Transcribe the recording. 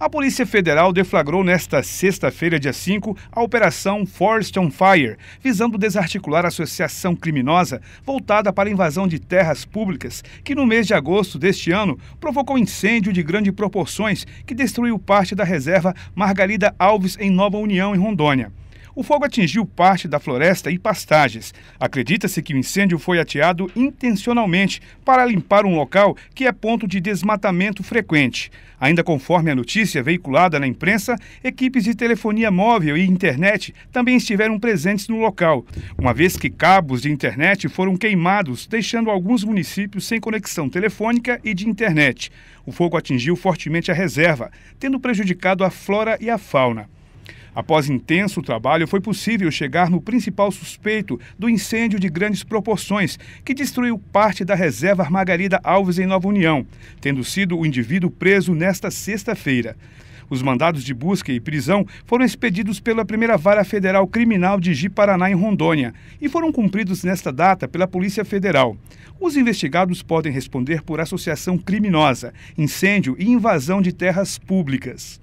A Polícia Federal deflagrou nesta sexta-feira, dia 5, a Operação Forest on Fire, visando desarticular a associação criminosa voltada para a invasão de terras públicas, que no mês de agosto deste ano provocou incêndio de grandes proporções que destruiu parte da reserva Margarida Alves em Nova União, em Rondônia. O fogo atingiu parte da floresta e pastagens. Acredita-se que o incêndio foi ateado intencionalmente para limpar um local que é ponto de desmatamento frequente. Ainda conforme a notícia veiculada na imprensa, equipes de telefonia móvel e internet também estiveram presentes no local, uma vez que cabos de internet foram queimados, deixando alguns municípios sem conexão telefônica e de internet. O fogo atingiu fortemente a reserva, tendo prejudicado a flora e a fauna. Após intenso trabalho, foi possível chegar no principal suspeito do incêndio de grandes proporções, que destruiu parte da reserva Margarida Alves em Nova União, tendo sido o indivíduo preso nesta sexta-feira. Os mandados de busca e prisão foram expedidos pela primeira vara federal criminal de Ji-Paraná, em Rondônia, e foram cumpridos nesta data pela Polícia Federal. Os investigados podem responder por associação criminosa, incêndio e invasão de terras públicas.